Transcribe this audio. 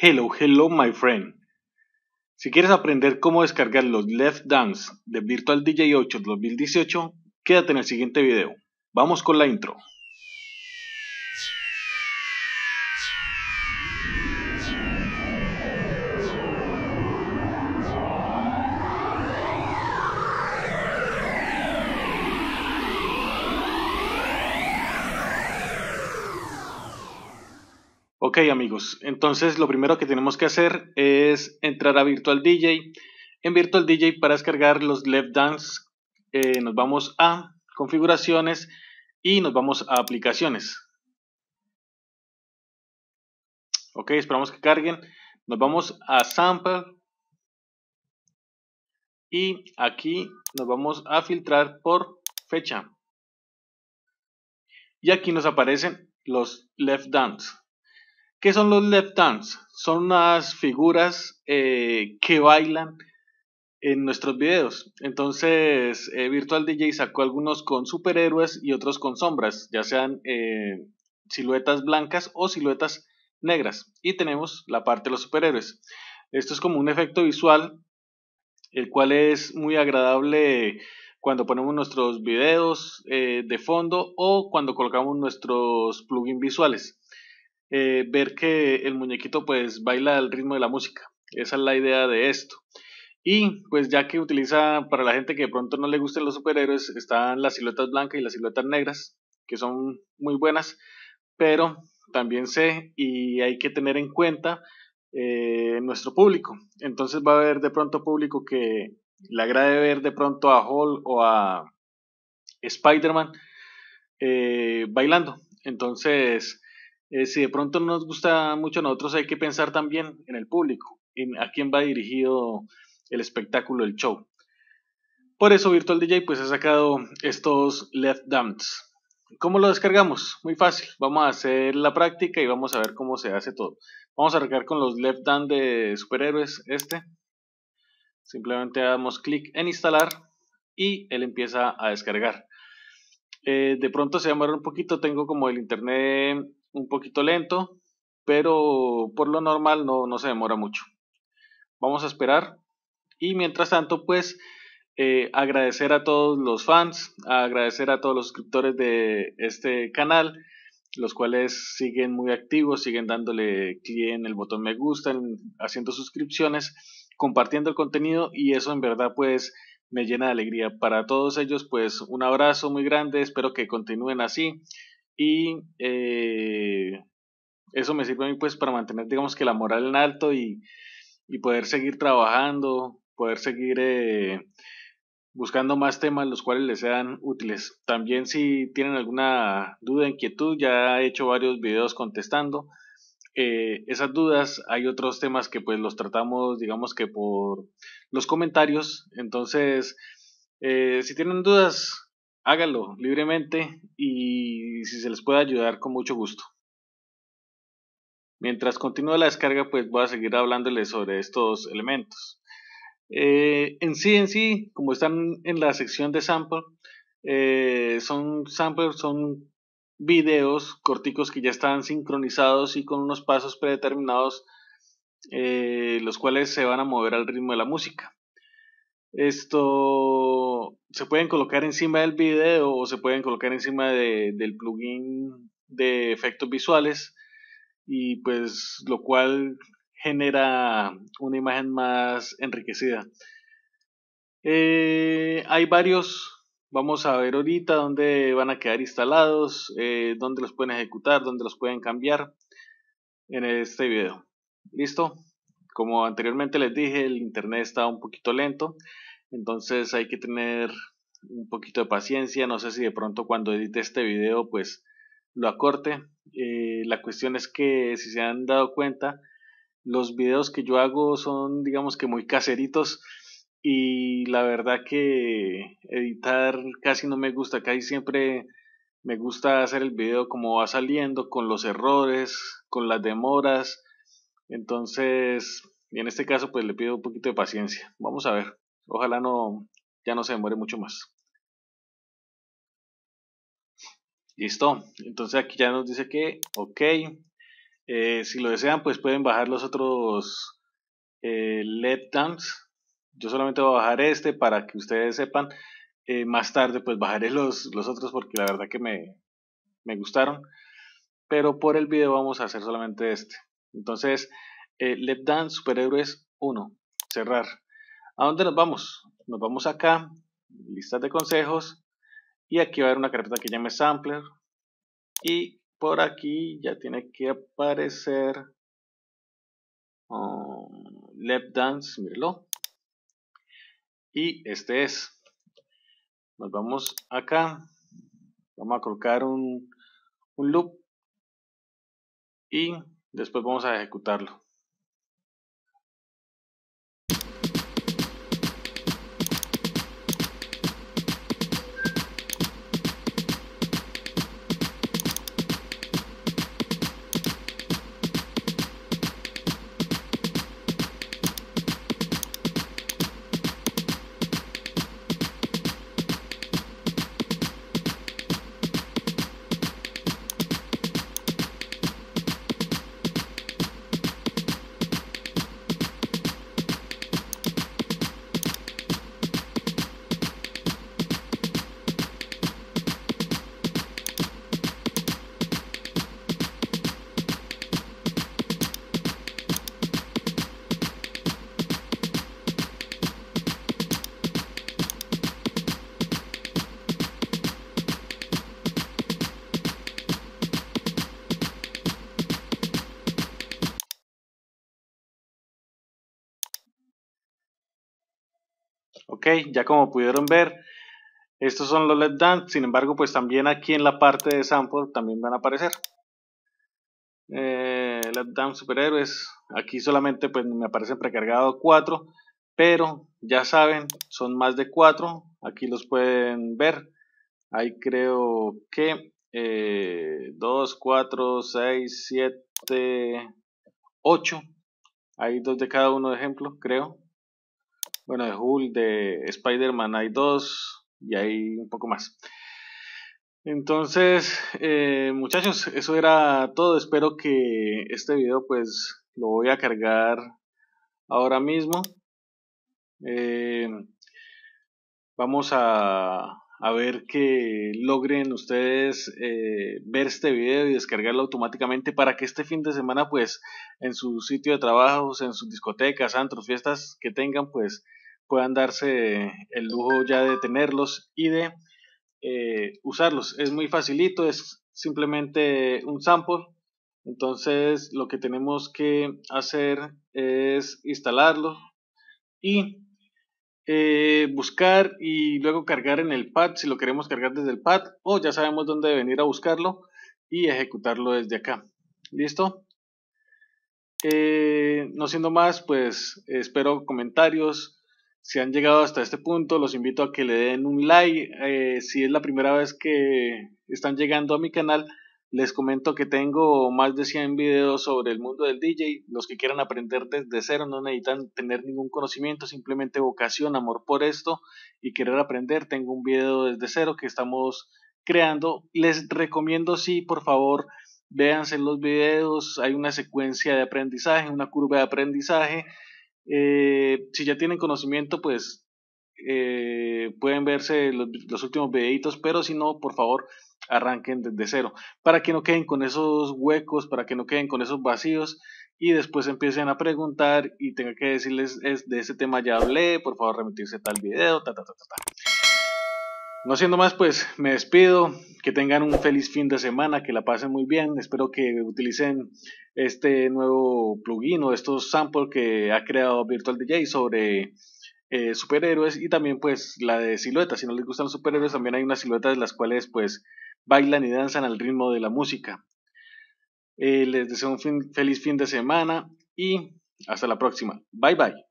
Hello, hello, my friend. Si quieres aprender cómo descargar los Left Dance de Virtual DJ 8 2018, quédate en el siguiente video. Vamos con la intro. Ok amigos, entonces lo primero que tenemos que hacer es entrar a Virtual DJ. En Virtual DJ para descargar los Left Dance eh, nos vamos a configuraciones y nos vamos a aplicaciones. Ok, esperamos que carguen. Nos vamos a Sample y aquí nos vamos a filtrar por fecha. Y aquí nos aparecen los Left Dance. ¿Qué son los Leptons? Son unas figuras eh, que bailan en nuestros videos. Entonces, eh, Virtual DJ sacó algunos con superhéroes y otros con sombras, ya sean eh, siluetas blancas o siluetas negras. Y tenemos la parte de los superhéroes. Esto es como un efecto visual, el cual es muy agradable cuando ponemos nuestros videos de fondo o cuando colocamos nuestros plugins visuales. Eh, ver que el muñequito pues baila al ritmo de la música. Esa es la idea de esto. Y pues ya que utiliza para la gente que de pronto no le gusten los superhéroes, están las siluetas blancas y las siluetas negras, que son muy buenas, pero también sé y hay que tener en cuenta eh, nuestro público. Entonces va a haber de pronto público que le agrade ver de pronto a Hall o a Spider-Man eh, bailando. Entonces, eh, si de pronto no nos gusta mucho a nosotros, hay que pensar también en el público, en a quién va dirigido el espectáculo, el show. Por eso Virtual DJ pues ha sacado estos Left Dumps. ¿Cómo lo descargamos? Muy fácil. Vamos a hacer la práctica y vamos a ver cómo se hace todo. Vamos a arrancar con los Left Dumps de superhéroes, este. Simplemente damos clic en instalar y él empieza a descargar. Eh, de pronto se demora un poquito, tengo como el internet un poquito lento, pero por lo normal no, se demora mucho. Vamos a esperar y mientras tanto pues eh, agradecer a todos los fans, agradecer a todos los suscriptores de este canal, los cuales siguen muy activos, siguen dándole clic en el botón me gusta, haciendo suscripciones, compartiendo el contenido y eso en verdad pues me llena de alegría. Para todos ellos pues un abrazo muy grande, espero que continúen así, y eh, eso me sirve a mí pues para mantener digamos que la moral en alto y, poder seguir trabajando, poder seguir eh, buscando más temas los cuales les sean útiles. También si tienen alguna duda, inquietud, ya he hecho varios videos contestando. Eh, esas dudas, hay otros temas que pues los tratamos digamos que por los comentarios. Entonces, si tienen dudas, háganlo libremente y si se les puede ayudar con mucho gusto. Mientras continúa la descarga, pues voy a seguir hablándoles sobre estos elementos. Eh, en sí, en sí, como están en la sección de sample, eh, son samples, son videos corticos que ya están sincronizados y con unos pasos predeterminados, eh, los cuales se van a mover al ritmo de la música. Esto se pueden colocar encima del video o se pueden colocar encima del plugin de efectos visuales y pues lo cual genera una imagen más enriquecida. Eh, hay varios, vamos a ver ahorita dónde van a quedar instalados, donde eh, dónde los pueden ejecutar, dónde los pueden cambiar en este video. ¿Listo? Como anteriormente les dije, el internet está un poquito lento. Entonces hay que tener un poquito de paciencia. No sé si de pronto cuando edite este video pues lo acorte. Eh, la cuestión es que si se han dado cuenta, los videos que yo hago son digamos que muy caseritos y la verdad que editar casi no me gusta. Casi siempre me gusta hacer el video como va saliendo, con los errores, con las demoras. Entonces, en este caso pues le pido un poquito de paciencia. Vamos a ver. Ojalá no, ya no se demore mucho más. Listo. Entonces aquí ya nos dice que, ok, eh, si lo desean, pues pueden bajar los otros eh, Yo solamente voy a bajar este para que ustedes sepan. Eh, más tarde, pues bajaré los, los, otros porque la verdad que me, gustaron. Pero por el video vamos a hacer solamente este. Entonces, eh, LED Superhéroes 1. Cerrar. ¿A dónde nos vamos? Nos vamos acá, listas de consejos, y aquí va a haber una carpeta que llame sampler, y por aquí ya tiene que aparecer um, dance, mírelo, y este es. Nos vamos acá, vamos a colocar un loop y después vamos a ejecutarlo. ya como pudieron ver, estos son los LED sin embargo, pues también aquí en la parte de sample también van a aparecer. Eh, superhéroes, aquí solamente pues me aparecen precargados 4, pero ya saben, son más de cuatro aquí los pueden ver. Ahí creo que 2, 4, 6, 7, 8. Hay dos de cada uno de ejemplo, creo bueno, de Hulk, de Spider-Man hay dos y hay un poco más. Entonces, eh, muchachos, eso era todo. Espero que este video pues lo voy a cargar ahora mismo. Eh, vamos a, ver que logren ustedes eh, ver este video y descargarlo automáticamente para que este fin de semana pues en su sitio de trabajo, en sus discotecas, antros, fiestas que tengan pues puedan darse el lujo ya de tenerlos y de eh, usarlos. Es muy facilito, es simplemente un sample. Entonces lo que tenemos que hacer es instalarlo y eh, buscar y luego cargar en el pad si lo queremos cargar desde el pad o ya sabemos dónde venir a buscarlo y ejecutarlo desde acá. ¿Listo? Eh, no siendo más, pues espero comentarios, si han llegado hasta este punto, los invito a que le den un like. Eh, si es la primera vez que están llegando a mi canal, les comento que tengo más de 100 videos sobre el mundo del DJ. Los que quieran aprender desde cero no necesitan tener ningún conocimiento, simplemente vocación, amor por esto y querer aprender. Tengo un video desde cero que estamos creando. Les recomiendo, sí, por favor, véanse los videos. Hay una secuencia de aprendizaje, una curva de aprendizaje eh, si ya tienen conocimiento, pues eh, pueden verse los, últimos videitos, pero si no, por favor, arranquen desde cero, para que no queden con esos huecos, para que no queden con esos vacíos y después empiecen a preguntar y tenga que decirles de ese tema ya hablé, por favor remitirse tal video, ta ta ta ta. ta. No siendo más, pues me despido. Que tengan un feliz fin de semana, que la pasen muy bien. Espero que utilicen este nuevo plugin o estos samples que ha creado Virtual DJ sobre eh, superhéroes y también pues la de siluetas. Si no les gustan los superhéroes, también hay unas siluetas de las cuales pues bailan y danzan al ritmo de la música. Eh, les deseo un feliz fin de semana y hasta la próxima. Bye bye.